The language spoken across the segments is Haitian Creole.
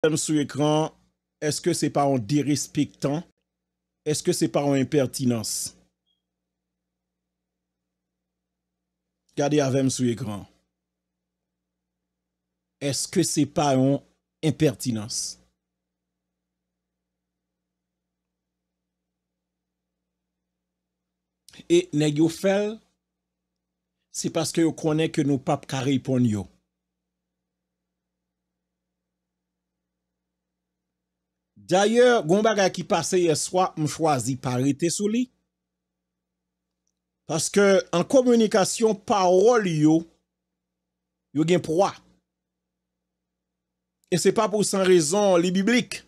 Gade avèm sou ekran, eske se pa an dirispektan? Eske se pa an impertinans? Gade avèm sou ekran, eske se pa an impertinans? E, ne yo fel, se paske yo konen ke nou pap karipon yo. D'ailleurs, Gombaga qui passait hier soir, me choisi pas arrêter sous Parce que en communication, parole yo, yo gen proie. Et n'est pas pour sans raison les bibliques.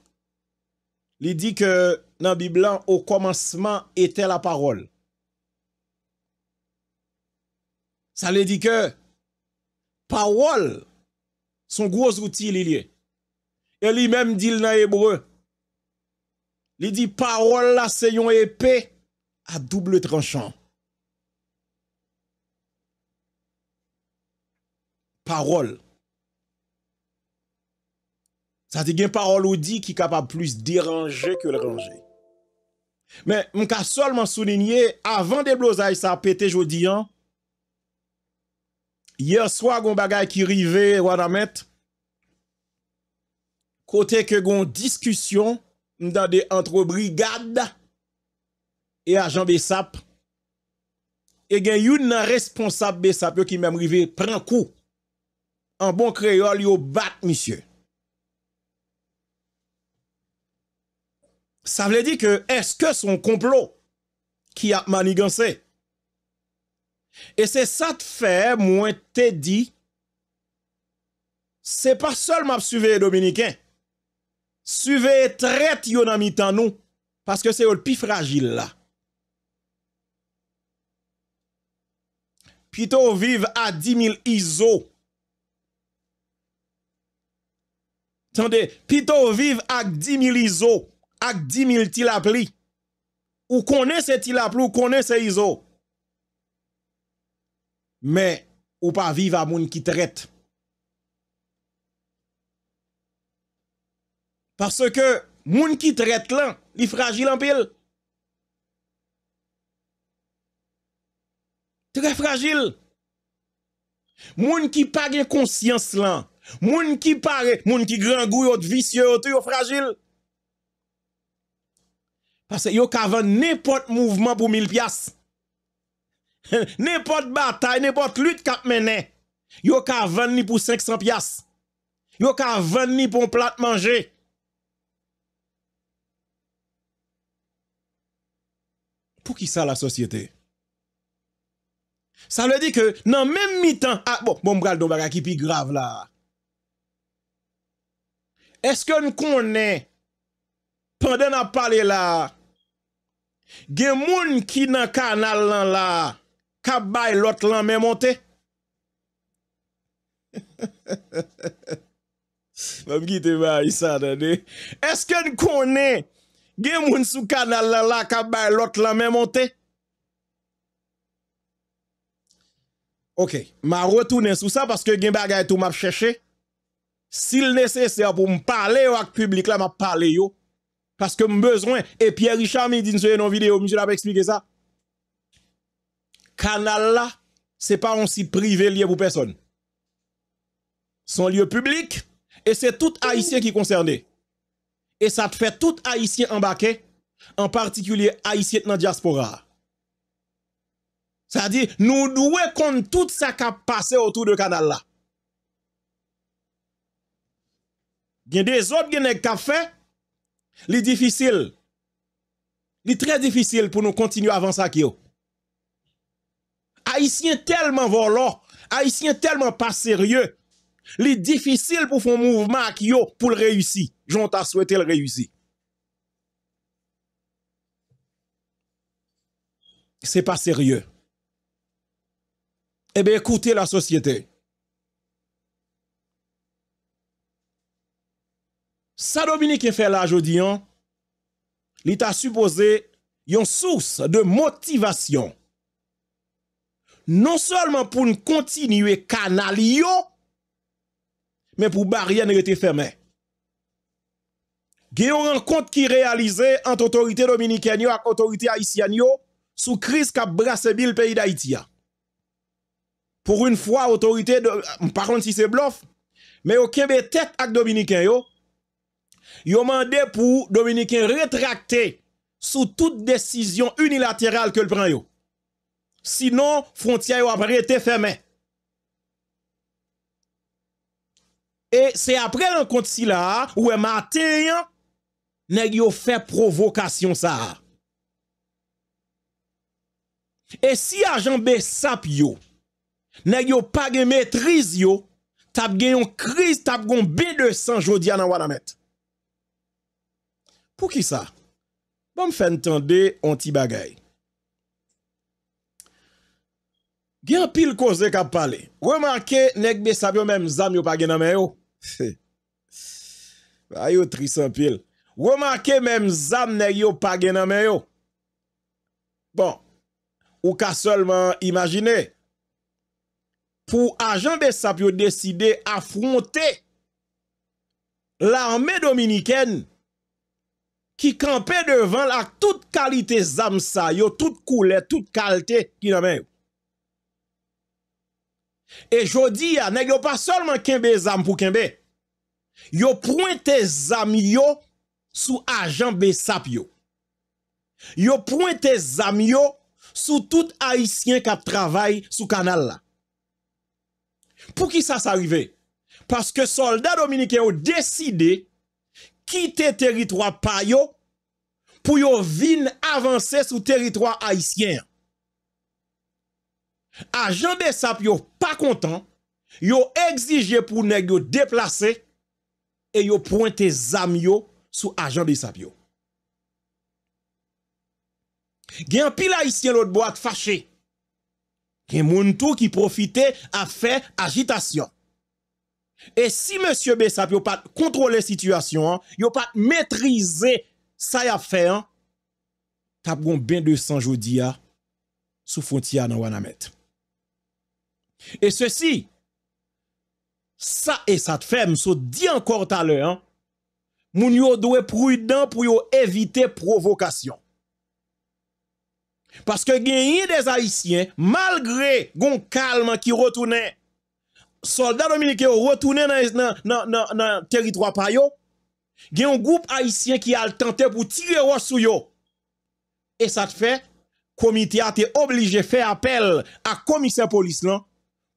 Il dit que dans la Bible, au commencement était la parole. Ça veut dit que parole, son gros outil, il Et lui-même dit dans hébreu, il dit parole là c'est une épée à double tranchant. Parole. Ça dit une parole ou dit qui est capable plus déranger que le ranger. Mais je veux seulement souligner, avant blousages, ça a pété aujourd'hui, hein. Hier soir, gon bagay qui rivait, Wanamet. Côté que gon discussion nan de antrebrigade e ajan besap, e gen yon nan responsap besap yo ki memrive pran kou an bon kreyol yo bat, misye. Sa vle di ke eske son complot ki ap manigan se. E se sa te fe mwen te di, se pa sol map suve dominikèn. Suve et tret yon an mi tan nou. Paske se yon pi fragil la. Pito vive ak di mil izo. Tande, pito vive ak di mil izo. Ak di mil tilap li. Ou kone se tilap li, ou kone se izo. Men, ou pa vive amoun ki tret. Tende. Pase ke moun ki tret lan, li fragil anpil. Tre fragil. Moun ki pa gen konsyans lan. Moun ki pa gen, moun ki gran gou yot visye yot yot fragil. Pase yo ka ven nepot mouvman pou mil pias. Nepot batay, nepot lut kap menen. Yo ka ven ni pou 500 pias. Yo ka ven ni pou plat manje. Yo ka ven ni pou 500 pias. Pou ki sa la sosyete? Sa le di ke nan men mitan... Ah, bon, bon bral do baga ki pi grav la. Eske nou konen... Pande nan pale la... Gen moun ki nan kanal lan la... Kabay lot lan men monte? Mam ki te ba yisa nan de. Eske nou konen... gen moun sou kanal la la ka bay l'autre la même monté. OK, m'a retourner sur ça parce que je bagay tout m'a cherché. S'il nécessaire pour me parler avec public là m'a parler yo parce que vous besoin et Pierre Richard m'a dit dans vidéo monsieur l'a expliquer ça. Canal là, c'est pas un site privé lié pour personne. un lieu public et c'est tout haïtien qui est concerné et ça te fait tout haïtien embarqué, en particulier haïtien dans la diaspora. Ça dit, dire nous devons compte tout ça qui a passé autour de canal là. Il y a des autres qui ont fait, les difficile. Les très difficile pour nous continuer à avancer Haïtien tellement volant, haïtien tellement pas sérieux, les difficile pour faire mouvement qui pour le réussir. J'en ai souhaité le réussir. C'est pas sérieux. Eh bien, écoutez la société. Ça Dominique fait là aujourd'hui, il a supposé une source de motivation. Non seulement pour continuer continuer canal mais pour barrière était fermée. Il y a une rencontre qui réalisée entre autorité dominicaine et autorité haïtienne sous crise qui a brassé le pays d'Haïti. Pour une fois, autorité, de, par contre, si c'est bluff, mais au Québec, tête avec Dominicain, yo, yo mandé pour Dominicain rétracter sous toute décision unilatérale que le prend yo. Sinon, frontière yo été fermée. E se apre lankontisi la, ou e maten yon, neg yo fe provokasyon sa. E si ajan be sap yo, neg yo page metriz yo, tap gen yon kriz, tap gon B200 jodi anan wana met. Pou ki sa? Bon fè ntende, onti bagay. Gen pil koze kap pale, ou e manke neg be sap yo menm zan yo page namen yo, Ayo trisampil. Woma ke menm zam ne yo pagye nanmen yo. Bon, ou ka solman imajine. Pou ajan de sap yo deside afronte la ame dominiken ki kampe devan la tout kalite zam sa yo, tout koule, tout kalte ki nanmen yo. Et jodi a, n'y yo pas seulement kembe zam pour kembe. Yo pointe zam yo sous agent Besap yo. Yo pointe zam yo sous tout haïtien qui travaille sous canal Pour qui ça arrivé? Parce que soldats dominicains ont décidé quitter le territoire pour yo vin avancer sous territoire haïtien. Agent Besap content, content, yo exigé pour nèg yo déplacer et yo pointé zam yo sous agent Bissap yo. Gen pile haïtien l'autre boîte fâché. Gen moun tout qui profite à faire agitation. Et si monsieur Bessapio yo pas la situation, yo pas maîtriser ça y a fait 2200 tap gon ben de jodi a sous frontière dans Wanamet. Et ceci, ça et ça te fait, dit encore tout à l'heure, hein, moun yo doit prudent pour éviter provocation. Parce que des Haïtiens, malgré gon calme qui retournait, soldats dominicains retournaient dans le territoire il y a un groupe haïtien qui a tenté pour tirer au sou Et ça te fait, comité a été obligé de faire appel à commissaire police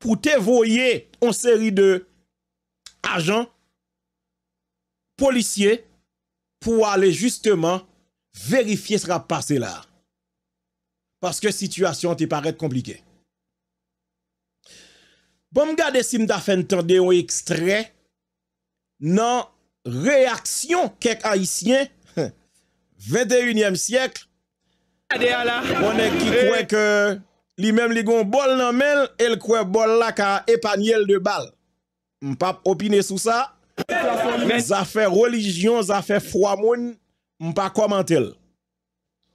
pou te voye an seri de ajan polisye pou ale justeman verifiye sra pase la. Paske situasyon ti paret komplike. Bon mga desim da fen tande yo ekstrey nan reaksyon kek haisyen 21e siyek pwone ki kwek e Li menm li gon bol nan men, el kwe bol la ka epanyel de bal. M pa opine sou sa, zafè religion, zafè fwa moun, m pa komantel.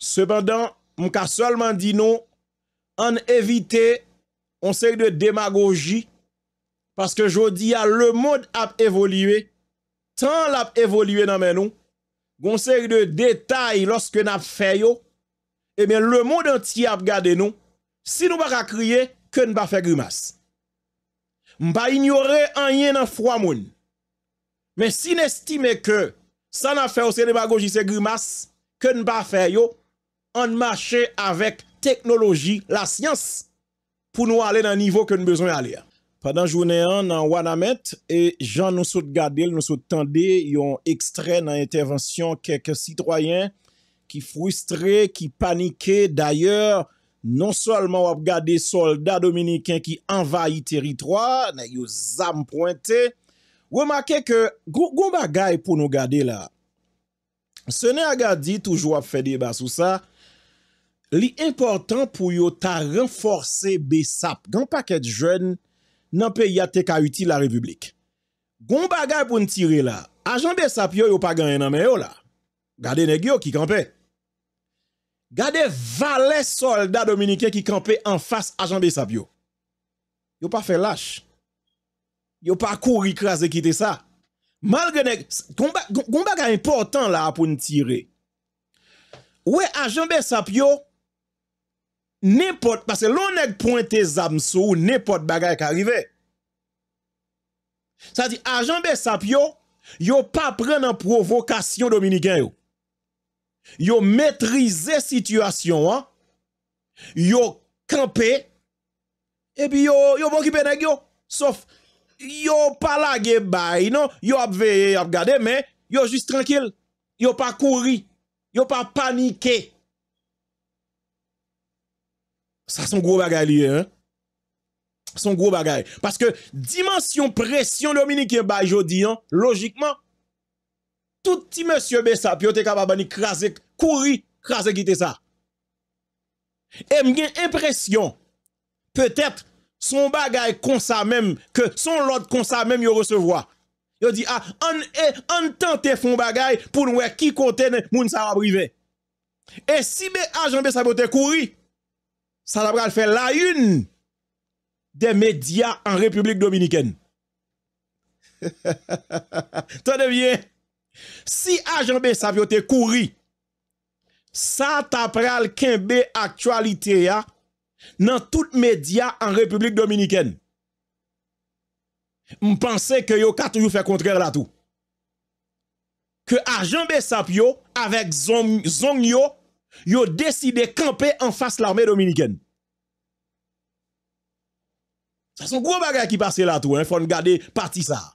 Sependan, m ka solman di nou, an evite, on sey de demagogi, paske jodi a le mod ap evolye, tan l ap evolye nan men nou, gon sey de detay loske nap feyo, e men le mod an ti ap gade nou, Si nous ne pas crier, que nous ne pas faire grimace. Nous pas ignorer rien dans froid monde. Mais si nous estimons que ça n'a fait aussi démagogie, c'est grimace, que nous pas faire yo, on marche avec technologie, la science, pour nous aller dans le niveau que nous besoin aller. Pendant journée dans Wanamet, et Jean nous saute garder, nous saute tendre, ont extrait dans l'intervention quelques citoyens qui frustrés, qui paniquaient d'ailleurs, Non solman wap gade solda dominiken ki anvayi teritroa, nan yon zam pointe, wè makè ke goun bagay pou nou gade la. Se ne agadi toujou ap fede basou sa, li important pou yon ta renforse besap gan paket jwen nan pe yate ka uti la republik. Goun bagay pou nou tire la, ajan besap yon yon pa ganyan nan meyo la. Gade negyo ki kanpe. Gardez valet soldats dominicains qui campaient en face à Jean Bessabio. Yo pas fait lâche. Yo pas couru écraser quitter ça. Malgré nek, combat combat important là pour nous tirer. Ouais, agent Sapio, n'importe parce que l'on nèg pointé zam sou n'importe bagay qui arrivé. Ça dit agent il yo pas prendre en provocation dominicain yo la situation hein yo campé, et puis yo yo bon qui yo sauf yo pas lagué bay non yo a regardé mais yo juste tranquille yo pas couru yo pas paniqué ça son gros bagay lui, hein son gros bagay parce que dimension pression dominicain bay jodi logiquement Tout ti monsye be sa piote kababani krasik kouri, krasik ite sa. E mgen impresyon, petet son bagay konsa mem, ke son lot konsa mem yo resevoa. Yo di, a, ah, an ten te fon bagay pou nou e ki kote moun sa wabrive. E si be ajan be sa biote kouri, sa la pral fe la yun de media an Republik Dominiken. To debyen, Si agent Bessap est te couru, ça t'a pral kembe actualité ya dans tout média en République dominicaine. M'pense que yo ka toujours fait contraire la tout. Que agent Sapio, avec Zong yo yo de camper en face l'armée dominicaine. Ça sont gros bagay qui passe là tout, hein, faut regarder parti ça.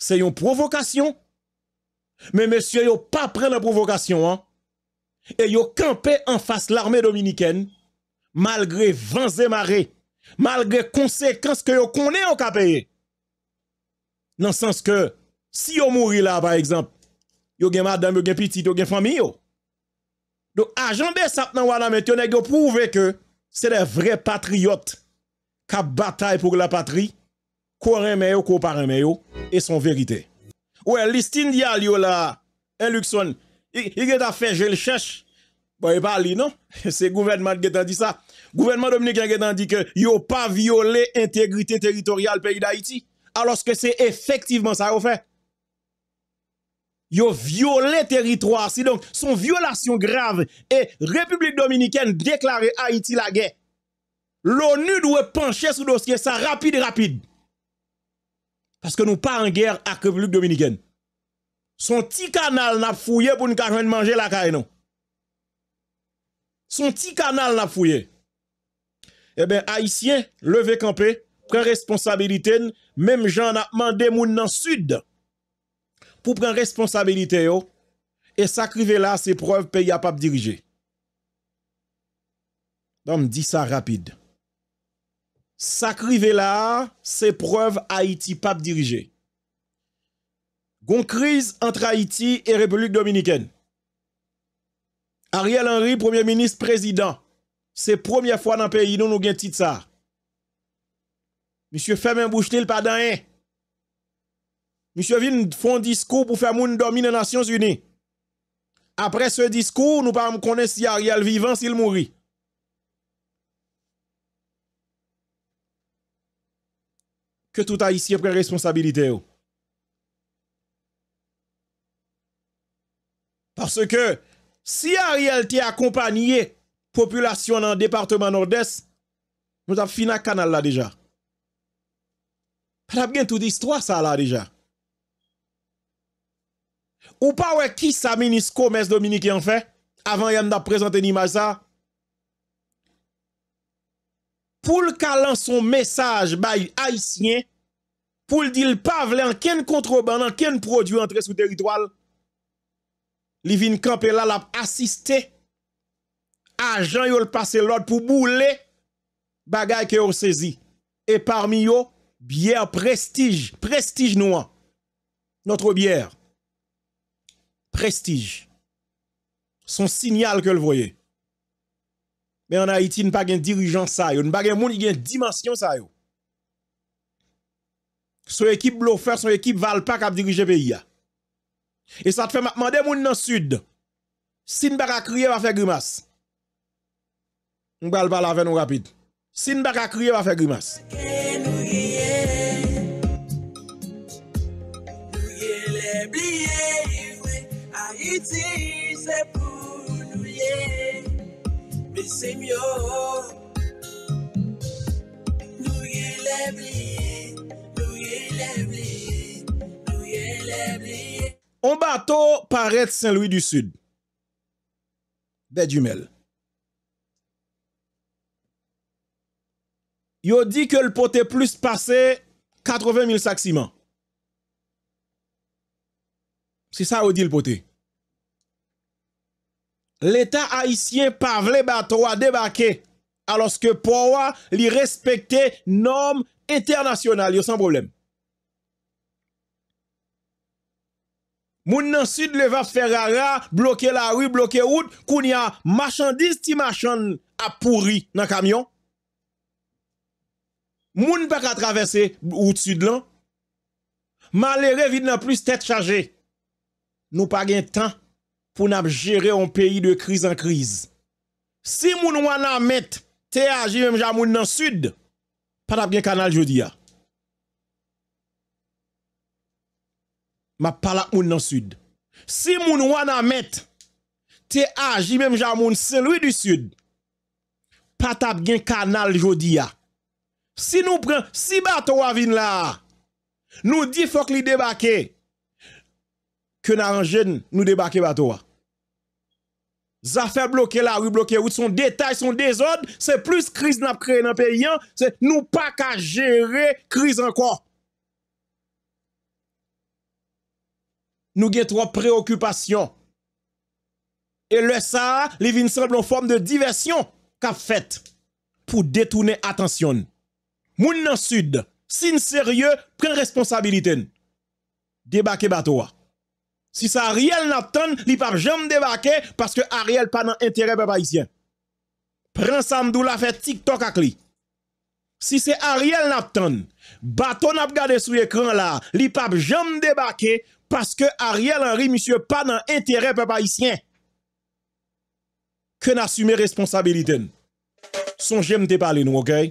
C'est une provocation mais monsieur, yo pas pris la provocation, hein. Et yo campé en face l'armée dominicaine, malgré vents et marées, malgré conséquences que yo connaît au Dans le sens que, si yo mourit là, par exemple, yo gen madame, yo gen petit, yo gen famille, Donc, agent de sap nan wala met yon que c'est des vrais patriotes qui bataille pour la patrie, qu'on remet yo, qu'on et son vérité. Ouais, a yo là, eh, Luxon, il a fait je le cherche. Bon, il pas non? C'est le gouvernement qui a dit ça. Le gouvernement dominicain qui a dit que yo pas violé l'intégrité territoriale pays d'Haïti. Alors que c'est effectivement ça qu'on fait. Yo violé territoire. Si donc, son violation grave et République dominicaine déclarer Haïti la guerre. L'ONU doit pencher sur dossier ça rapide, rapide. Paske nou pa an ger ak Kevlouk Dominiken. Son ti kanal na fouye pou nou ka jwen manje la kay nou. Son ti kanal na fouye. E ben Haitien, leve kampe, pren responsabilite, menm jan ap mande moun nan sud. Pou pren responsabilite yo, e sakrivela se preuve pe y ap ap dirije. Dan di sa rapide. sacrivé là, c'est preuve Haïti pape dirigé. Gon crise entre Haïti et République dominicaine. Ariel Henry, premier ministre président. C'est première fois dans le pays, nous nous un ça. Monsieur ferme un pas dans Monsieur Vin font un discours pour faire moun dormir dans les Nations Unies. Après ce discours, nous ne connaissons pas si Ariel vivant, s'il mourit. que tout haïtien prend responsabilité. Parce que si Ariel t'a accompagné population dans le département nord-est, nous avons fini le canal là déjà. Nous avons bien toute l'histoire. ça là déjà. Ou pas ouais qui sa ministre commerce en fait avant de présenter présenté une image ça pou l kalan son mesaj bay Aisyen, pou l di l pavle an ken kontroban, an ken produ entres ou teritwal, li vin kampel al ap asiste, a jan yo l pase l od pou bou le bagay ke ou sezi. E parmi yo, biyèr prestij, prestij nou an. Notre biyèr, prestij. Son sinyal ke l voye. Mais en Haïti, nous pas de dirigeant ça, nous pas de monde qui a dimension ça. Son équipe bluffeur, son équipe val pas cap diriger pays Et ça te fait demander moun dans le sud. Si nous pas crier va faire grimace. Nous va parler avec nous rapide. Si nous pas crier va faire grimace. Haïti, On bato paret Saint Louis du Sud Bejumel Yo di ke l pote plus pase 80.000 saksiman Si sa yo di l pote l'Etat Haitien pa vle bato a debake aloske pou a li respekte norme internasyonal, yo san problem. Moun nan sud le va ferara, bloke la oui, bloke oud, koun ya machandis ti machan apouri nan kamyon. Moun pa ka travese oud sud lan, ma le revid nan plus tet chaje. Nou pa gen tan. pou nap jere yon peyi de kriz an kriz. Si moun wana met, te a jimem jamoun nan sud, patap gen kanal jodi ya. Ma palak moun nan sud. Si moun wana met, te a jimem jamoun seloui du sud, patap gen kanal jodi ya. Si nou pren, si batowa vin la, nou di fok li debake, ke nan jen nou debake batowa. Zafè blokè la, wè blokè wè, son detay, son dezod, se plus kriz nan ap kre nan pe yon, se nou pa ka jere kriz an kwa. Nou gen tro preokupasyon. E lè sa, lè vin se blon form de diversyon, ka fèt pou detounen atansyon. Moun nan sud, sin serye, pren responsabiliten. Deba ke batowa. Si se Ariel nap ton, li pap jom debake, paske Ariel pa nan entere papayisyen. Prens amdou la fe TikTok ak li. Si se Ariel nap ton, baton ap gade sou yekran la, li pap jom debake, paske Ariel anri, misye, pa nan entere papayisyen. Ke nan sume responsabiliten. Son jem debale nou, okey?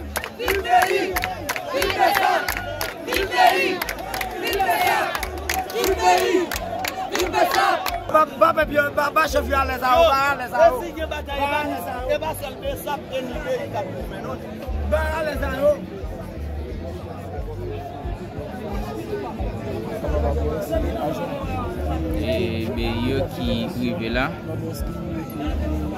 Vil peyi, vil peyi, vil peyi, vil peyi, vil peyi, vil peyi, vil peyi. Ba pebyon, ba chevyon alen zan ou, ba alen zan ou. E si gen bata yon, e basal peyi zan ou, ten yon peyi kapi menon. Ba alen zan ou. E me yo ki uye be la.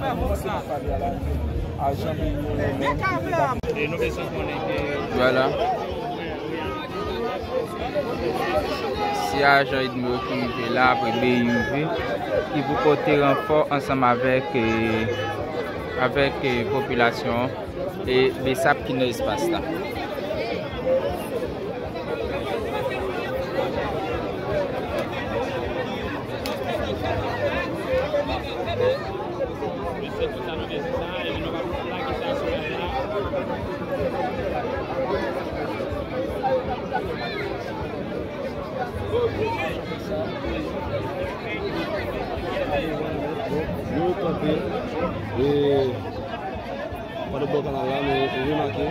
Sya ajan yon mou ki mou pe la vre, be yon mou pe la vre, ki pou kote renfort ansanm avek euh, euh, population, e le sap ki nou espasta. Nunca vi. E quando eu boca na lama, eu vim aqui.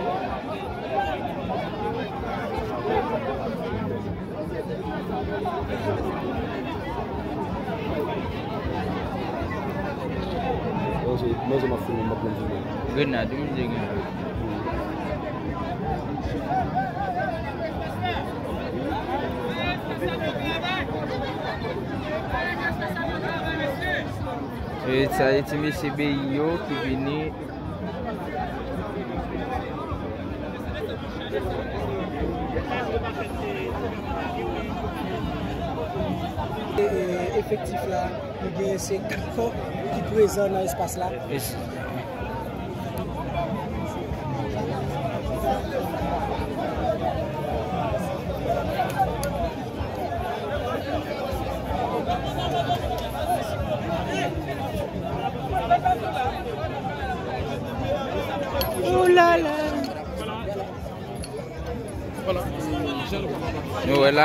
Hoje, Thank you. Kwen ak kan nou li tanse te lak mi karine. Ekpo wo ek vise menye te te veni pou ki vise pe soci ek pan зай.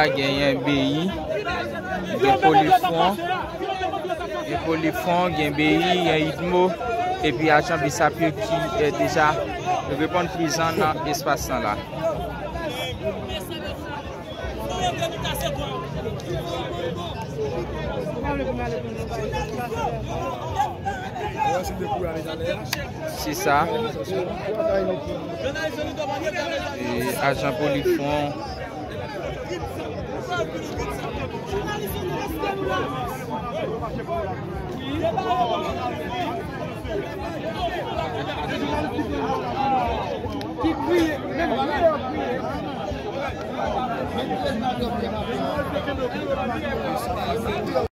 gen yon BI gen Polifon gen Polifon, gen BI, gen Hidmo epi ajan Bissapio ki deja repon prizan an espasan la si sa e ajan Polifon Chi qui? Nemmeno qui?